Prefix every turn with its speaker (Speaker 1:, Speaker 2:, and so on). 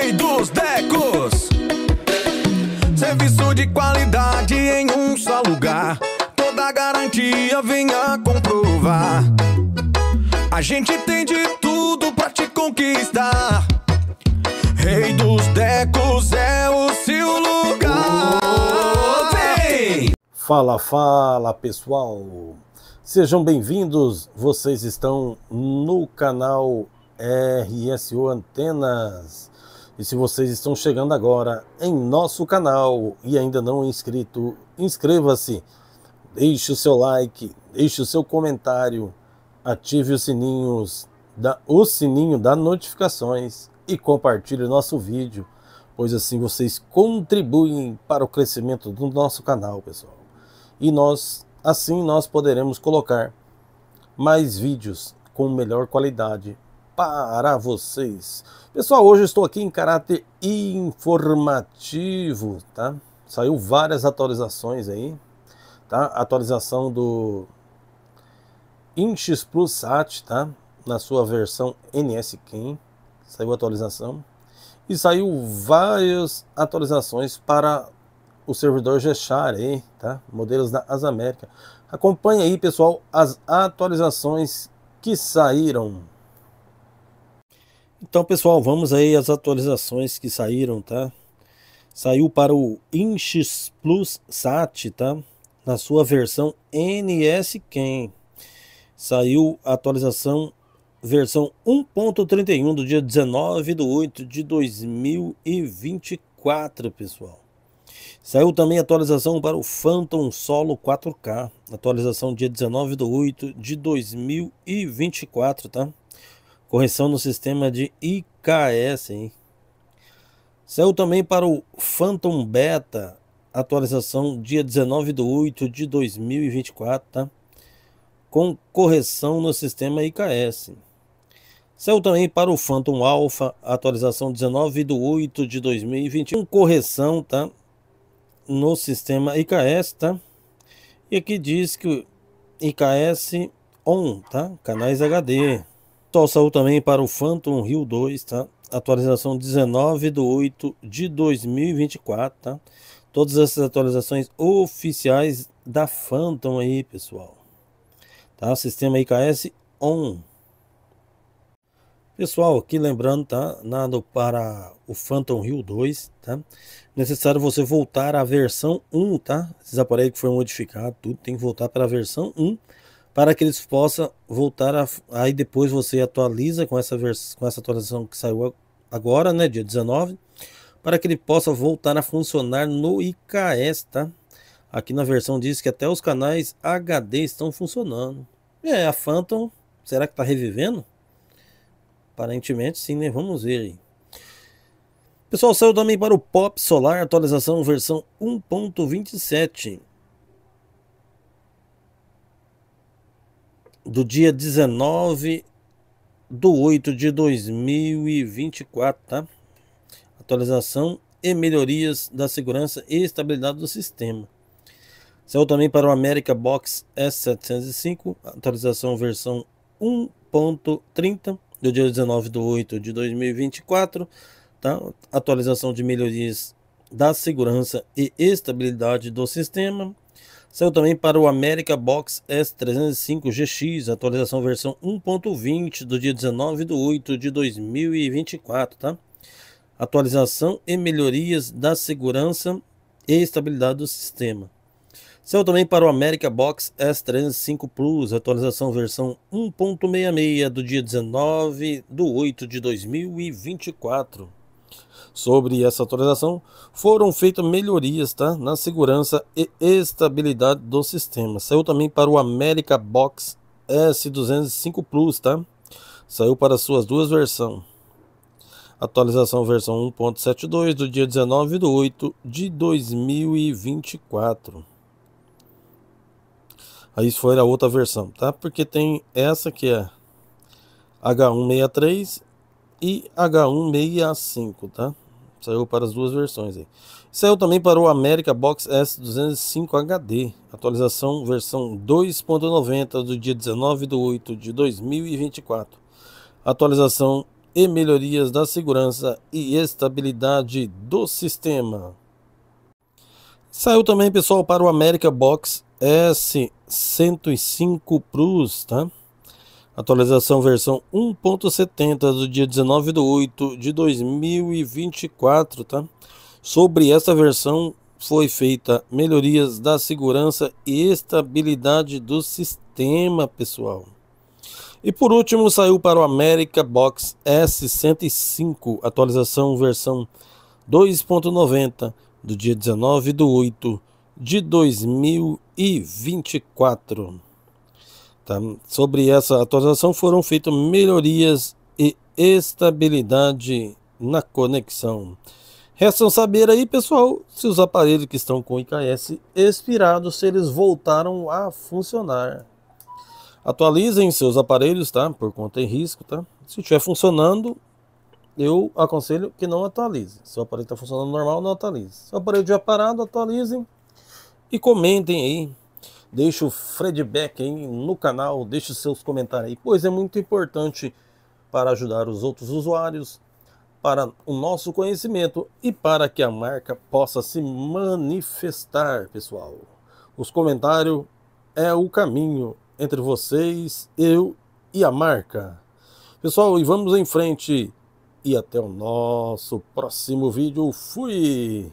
Speaker 1: rei dos decos. Serviço de qualidade em um só lugar. Toda garantia venha comprovar. A gente tem de tudo pra te conquistar. Rei dos decos é o seu lugar. Vem! Fala, fala pessoal. Sejam bem-vindos. Vocês estão no canal RSO Antenas. E se vocês estão chegando agora em nosso canal e ainda não é inscrito, inscreva-se, deixe o seu like, deixe o seu comentário, ative os sininhos, o sininho das notificações e compartilhe nosso vídeo, pois assim vocês contribuem para o crescimento do nosso canal, pessoal. E nós, assim nós poderemos colocar mais vídeos com melhor qualidade para vocês. Pessoal, hoje estou aqui em caráter informativo, tá? Saiu várias atualizações aí, tá? Atualização do Inx Plus Sat, tá? Na sua versão NS quem saiu atualização. E saiu várias atualizações para o servidor Geshar aí, tá? Modelos da Asa América. Acompanhe aí, pessoal, as atualizações que saíram. Então, pessoal, vamos aí às atualizações que saíram, tá? Saiu para o Inches Plus SAT, tá? Na sua versão NSCAM. Saiu a atualização versão 1.31 do dia 19 de 8 de 2024, pessoal. Saiu também a atualização para o Phantom Solo 4K. Atualização dia 19 de 8 de 2024, tá? Correção no sistema de IKS. Hein? Saiu também para o Phantom Beta, atualização dia 19 de 8 de 2024, tá? com correção no sistema IKS. Saiu também para o Phantom Alpha, atualização 19 de 8 de 2021, correção tá? no sistema IKS. Tá? E aqui diz que IKS on, tá? canais HD. Sol saúde também para o Phantom Rio 2, tá? Atualização 19 de 8 de 2024, tá? Todas essas atualizações oficiais da Phantom aí, pessoal. Tá? Sistema IKS ON. Pessoal, aqui lembrando, tá? Nada para o Phantom Rio 2, tá? Necessário você voltar à versão 1, tá? Esses aparelhos que foram modificados, tudo tem que voltar para a versão 1 para que eles possam voltar a, aí depois você atualiza com essa vers, com essa atualização que saiu agora, né, dia 19, para que ele possa voltar a funcionar no IKS, tá? Aqui na versão diz que até os canais HD estão funcionando. É, a Phantom, será que está revivendo? Aparentemente sim, né? Vamos ver aí. Pessoal, saiu também para o Pop Solar, atualização versão 1.27. do dia 19 do 8 de 2024, tá? Atualização e melhorias da segurança e estabilidade do sistema. Saiu também para o America Box S705, atualização versão 1.30 do dia 19 do 8 de 2024, tá? Atualização de melhorias da segurança e estabilidade do sistema. Saiu também para o America Box S305 GX, atualização versão 1.20 do dia 19 de 8 de 2024, tá? Atualização e melhorias da segurança e estabilidade do sistema. Saiu também para o America Box S305 Plus, atualização versão 1.66 do dia 19 de 8 de 2024. Sobre essa atualização, foram feitas melhorias tá? na segurança e estabilidade do sistema. Saiu também para o America Box S205 Plus, tá? Saiu para suas duas versões. Atualização versão 1.72 do dia 19 de 8 de 2024. Aí foi a outra versão, tá? Porque tem essa que é H163 e H165, tá? Saiu para as duas versões aí. Saiu também para o América Box S205 HD, atualização versão 2.90 do dia 19 de 8 de 2024. Atualização e melhorias da segurança e estabilidade do sistema. Saiu também, pessoal, para o América Box S105 Plus, tá? Atualização versão 1.70 do dia 19 de 8 de 2024, tá? Sobre essa versão foi feita melhorias da segurança e estabilidade do sistema, pessoal. E por último, saiu para o America Box S105, atualização versão 2.90 do dia 19 de 8 de 2024. Tá? Sobre essa atualização foram feitas melhorias e estabilidade na conexão. Restam saber aí, pessoal, se os aparelhos que estão com IKS expirados, se eles voltaram a funcionar. Atualizem seus aparelhos, tá? Por conta e risco, tá? Se estiver funcionando, eu aconselho que não atualize. Se o aparelho está funcionando normal, não atualize. Se o aparelho já parado, atualizem. E comentem aí Deixe o feedback aí no canal, deixe seus comentários aí, pois é muito importante para ajudar os outros usuários, para o nosso conhecimento e para que a marca possa se manifestar, pessoal. Os comentários é o caminho entre vocês, eu e a marca. Pessoal, e vamos em frente e até o nosso próximo vídeo. Fui!